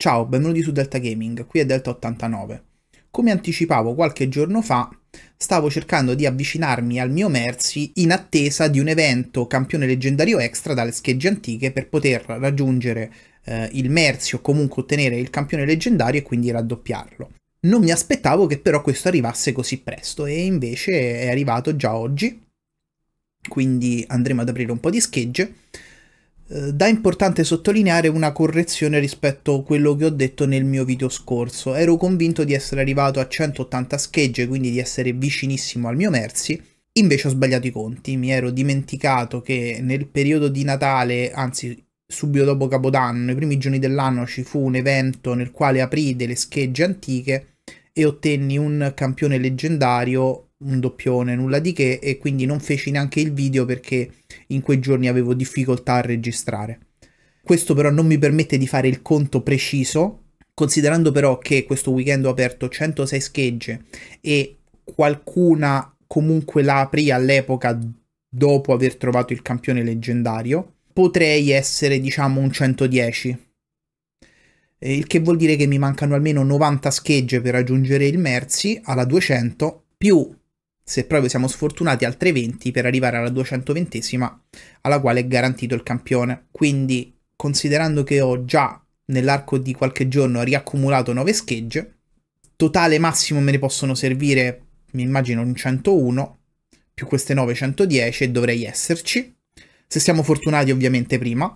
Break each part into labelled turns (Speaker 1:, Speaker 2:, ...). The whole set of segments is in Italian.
Speaker 1: Ciao, benvenuti su Delta Gaming, qui è Delta89. Come anticipavo qualche giorno fa, stavo cercando di avvicinarmi al mio Mercy in attesa di un evento campione leggendario extra dalle schegge antiche per poter raggiungere eh, il Mercy o comunque ottenere il campione leggendario e quindi raddoppiarlo. Non mi aspettavo che però questo arrivasse così presto e invece è arrivato già oggi, quindi andremo ad aprire un po' di schegge. Eh, da importante sottolineare una correzione rispetto a quello che ho detto nel mio video scorso. Ero convinto di essere arrivato a 180 schegge, quindi di essere vicinissimo al mio Mersi, invece ho sbagliato i conti, mi ero dimenticato che nel periodo di Natale, anzi subito dopo Capodanno, nei primi giorni dell'anno ci fu un evento nel quale aprì delle schegge antiche e ottenni un campione leggendario un doppione, nulla di che, e quindi non feci neanche il video perché in quei giorni avevo difficoltà a registrare. Questo però non mi permette di fare il conto preciso, considerando però che questo weekend ho aperto 106 schegge e qualcuna comunque la aprì all'epoca dopo aver trovato il campione leggendario, potrei essere diciamo un 110. Eh, il che vuol dire che mi mancano almeno 90 schegge per raggiungere il Mercy alla 200 più se proprio siamo sfortunati, altre 20 per arrivare alla 220esima alla quale è garantito il campione. Quindi, considerando che ho già nell'arco di qualche giorno riaccumulato 9 schegge, totale massimo me ne possono servire, mi immagino, un 101, più queste 9, 110 e dovrei esserci. Se siamo fortunati ovviamente prima.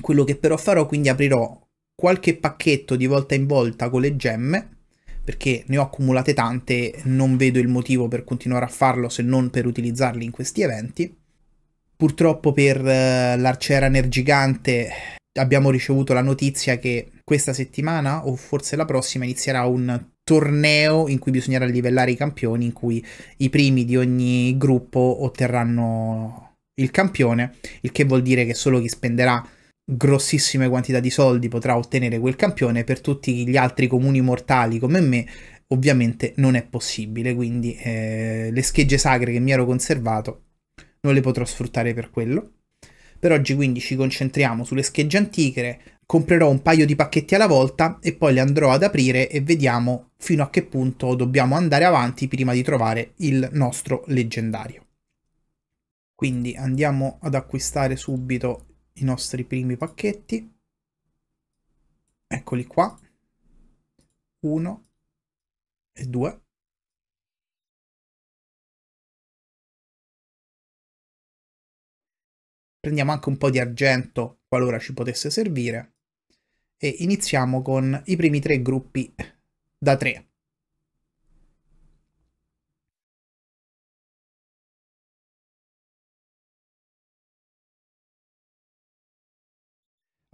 Speaker 1: Quello che però farò quindi aprirò qualche pacchetto di volta in volta con le gemme perché ne ho accumulate tante, non vedo il motivo per continuare a farlo se non per utilizzarli in questi eventi. Purtroppo per eh, l'arciera energigante abbiamo ricevuto la notizia che questa settimana o forse la prossima inizierà un torneo in cui bisognerà livellare i campioni, in cui i primi di ogni gruppo otterranno il campione, il che vuol dire che solo chi spenderà grossissime quantità di soldi potrà ottenere quel campione, per tutti gli altri comuni mortali come me ovviamente non è possibile, quindi eh, le schegge sacre che mi ero conservato non le potrò sfruttare per quello. Per oggi quindi ci concentriamo sulle schegge antiche, comprerò un paio di pacchetti alla volta e poi le andrò ad aprire e vediamo fino a che punto dobbiamo andare avanti prima di trovare il nostro leggendario. Quindi andiamo ad acquistare subito i nostri primi pacchetti. Eccoli qua. 1 e 2. Prendiamo anche un po' di argento qualora ci potesse servire e iniziamo con i primi tre gruppi da 3.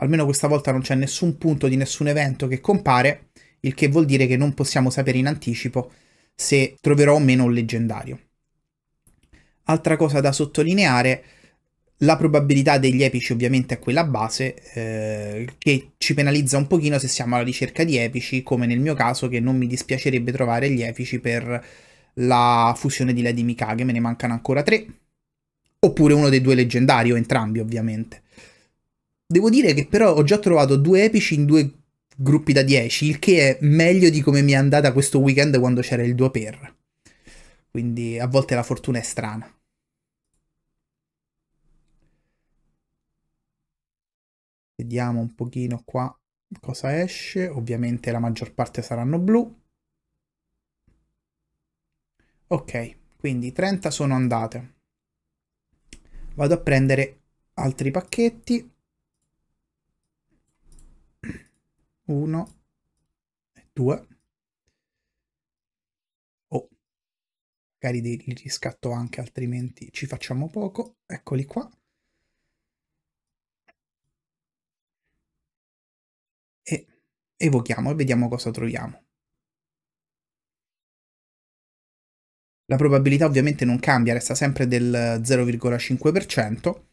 Speaker 1: almeno questa volta non c'è nessun punto di nessun evento che compare, il che vuol dire che non possiamo sapere in anticipo se troverò o meno un leggendario. Altra cosa da sottolineare, la probabilità degli epici ovviamente è quella base, eh, che ci penalizza un pochino se siamo alla ricerca di epici, come nel mio caso che non mi dispiacerebbe trovare gli epici per la fusione di Lady Mikage, me ne mancano ancora tre, oppure uno dei due leggendari o entrambi ovviamente. Devo dire che però ho già trovato due epici in due gruppi da 10, il che è meglio di come mi è andata questo weekend quando c'era il 2 per. Quindi a volte la fortuna è strana. Vediamo un pochino qua cosa esce. Ovviamente la maggior parte saranno blu. Ok, quindi 30 sono andate. Vado a prendere altri pacchetti. 1 e 2 oh magari li riscatto anche altrimenti ci facciamo poco eccoli qua e evochiamo e vediamo cosa troviamo la probabilità ovviamente non cambia, resta sempre del 0,5%,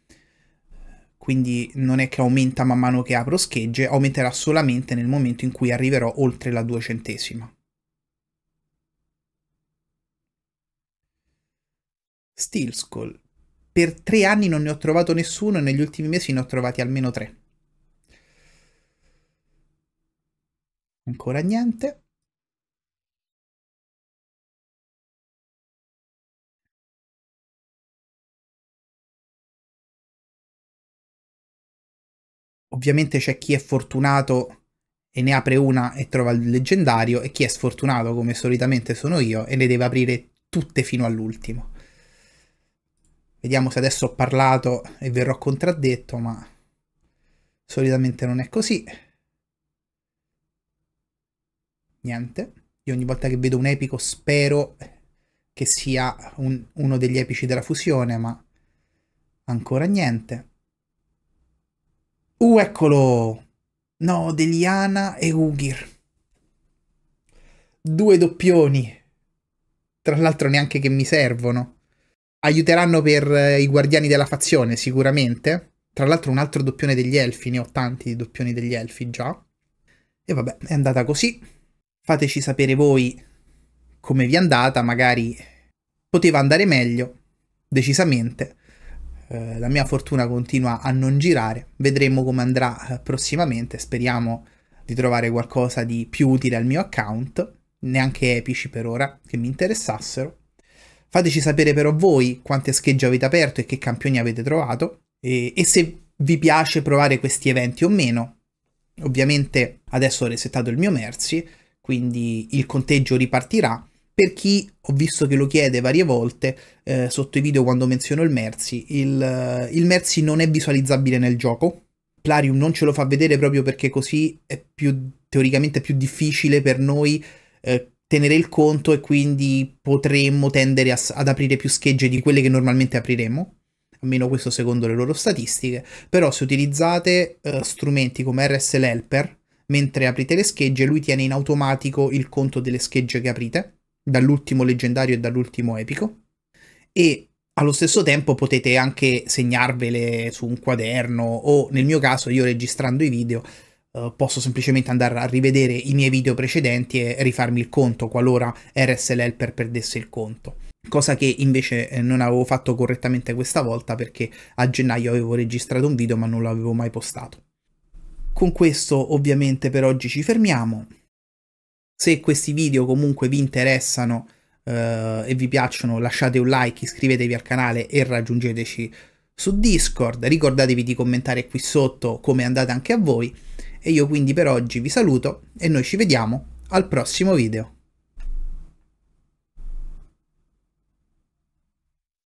Speaker 1: quindi non è che aumenta man mano che apro schegge, aumenterà solamente nel momento in cui arriverò oltre la duecentesima. Steel Skull. Per tre anni non ne ho trovato nessuno e negli ultimi mesi ne ho trovati almeno tre. Ancora niente. ovviamente c'è chi è fortunato e ne apre una e trova il leggendario e chi è sfortunato come solitamente sono io e ne deve aprire tutte fino all'ultimo. Vediamo se adesso ho parlato e verrò contraddetto, ma solitamente non è così. Niente. Io ogni volta che vedo un epico spero che sia un, uno degli epici della fusione, ma ancora niente. Uh, eccolo! No, Deliana e Ugir. Due doppioni. Tra l'altro neanche che mi servono. Aiuteranno per eh, i guardiani della fazione, sicuramente. Tra l'altro un altro doppione degli elfi, ne ho tanti di doppioni degli elfi già. E vabbè, è andata così. Fateci sapere voi come vi è andata, magari poteva andare meglio, decisamente eh, la mia fortuna continua a non girare, vedremo come andrà eh, prossimamente, speriamo di trovare qualcosa di più utile al mio account, neanche epici per ora che mi interessassero. Fateci sapere però voi quante schegge avete aperto e che campioni avete trovato e, e se vi piace provare questi eventi o meno. Ovviamente adesso ho resettato il mio Mercy, quindi il conteggio ripartirà per chi ho visto che lo chiede varie volte eh, sotto i video quando menziono il Mercy, il, eh, il Mercy non è visualizzabile nel gioco. Plarium non ce lo fa vedere proprio perché così è più teoricamente più difficile per noi eh, tenere il conto e quindi potremmo tendere a, ad aprire più schegge di quelle che normalmente apriremo almeno questo secondo le loro statistiche, però se utilizzate eh, strumenti come RSL Helper, mentre aprite le schegge, lui tiene in automatico il conto delle schegge che aprite dall'ultimo leggendario e dall'ultimo epico e allo stesso tempo potete anche segnarvele su un quaderno o nel mio caso io registrando i video eh, posso semplicemente andare a rivedere i miei video precedenti e rifarmi il conto qualora RSL Helper perdesse il conto. Cosa che invece eh, non avevo fatto correttamente questa volta perché a gennaio avevo registrato un video ma non l'avevo mai postato. Con questo ovviamente per oggi ci fermiamo. Se questi video comunque vi interessano eh, e vi piacciono, lasciate un like, iscrivetevi al canale e raggiungeteci su Discord. Ricordatevi di commentare qui sotto come andate anche a voi. E io quindi per oggi vi saluto e noi ci vediamo al prossimo video.